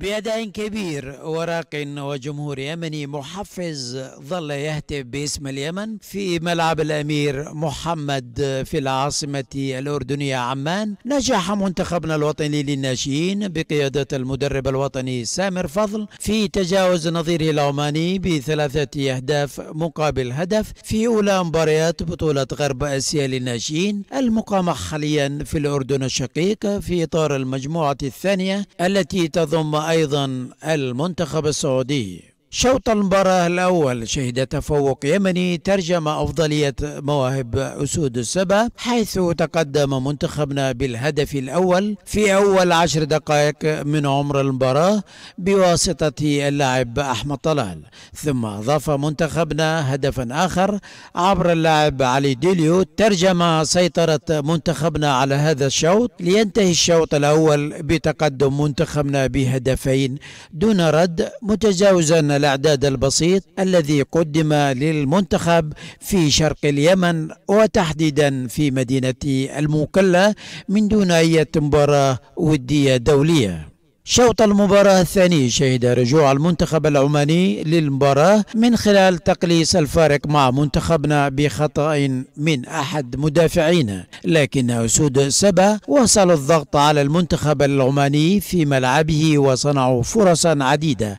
بأداء كبير وراق وجمهور يمني محفز ظل يهتف باسم اليمن في ملعب الأمير محمد في العاصمة الأردنية عمان نجح منتخبنا الوطني للناشئين بقيادة المدرب الوطني سامر فضل في تجاوز نظيره العماني بثلاثة أهداف مقابل هدف في أولى مباريات بطولة غرب آسيا للناشئين المقامة حاليا في الأردن الشقيق في إطار المجموعة الثانية التي تضم أيضا المنتخب السعودي شوط المباراة الأول شهد تفوق يمني ترجم أفضلية مواهب أسود السبع حيث تقدم منتخبنا بالهدف الأول في أول عشر دقائق من عمر المباراة بواسطة اللاعب أحمد طلال ثم أضاف منتخبنا هدفا آخر عبر اللاعب علي ديليو ترجم سيطرة منتخبنا على هذا الشوط لينتهي الشوط الأول بتقدم منتخبنا بهدفين دون رد متجاوزا الأعداد البسيط الذي قدم للمنتخب في شرق اليمن وتحديدا في مدينة الموكلة من دون أي مباراة ودية دولية شوط المباراة الثاني شهد رجوع المنتخب العماني للمباراة من خلال تقليص الفارق مع منتخبنا بخطأ من أحد مدافعينا لكن أسود سبا وصلوا الضغط على المنتخب العماني في ملعبه وصنعوا فرصا عديدة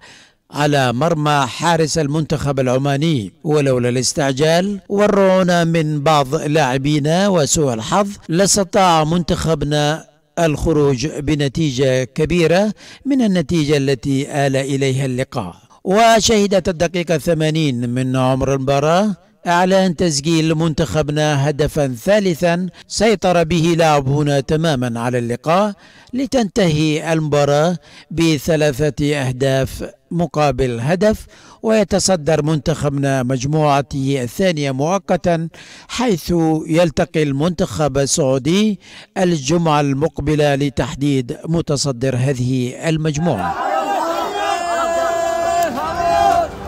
على مرمى حارس المنتخب العماني ولولا الاستعجال والرعونة من بعض لاعبينا وسوء الحظ لاستطاع منتخبنا الخروج بنتيجة كبيرة من النتيجة التي آل إليها اللقاء وشهدت الدقيقة الثمانين من عمر المباراة إعلان تسجيل منتخبنا هدفا ثالثا سيطر به هنا تماما على اللقاء لتنتهي المباراة بثلاثة أهداف مقابل هدف ويتصدر منتخبنا مجموعته الثانية مؤقتا حيث يلتقي المنتخب السعودي الجمعة المقبلة لتحديد متصدر هذه المجموعة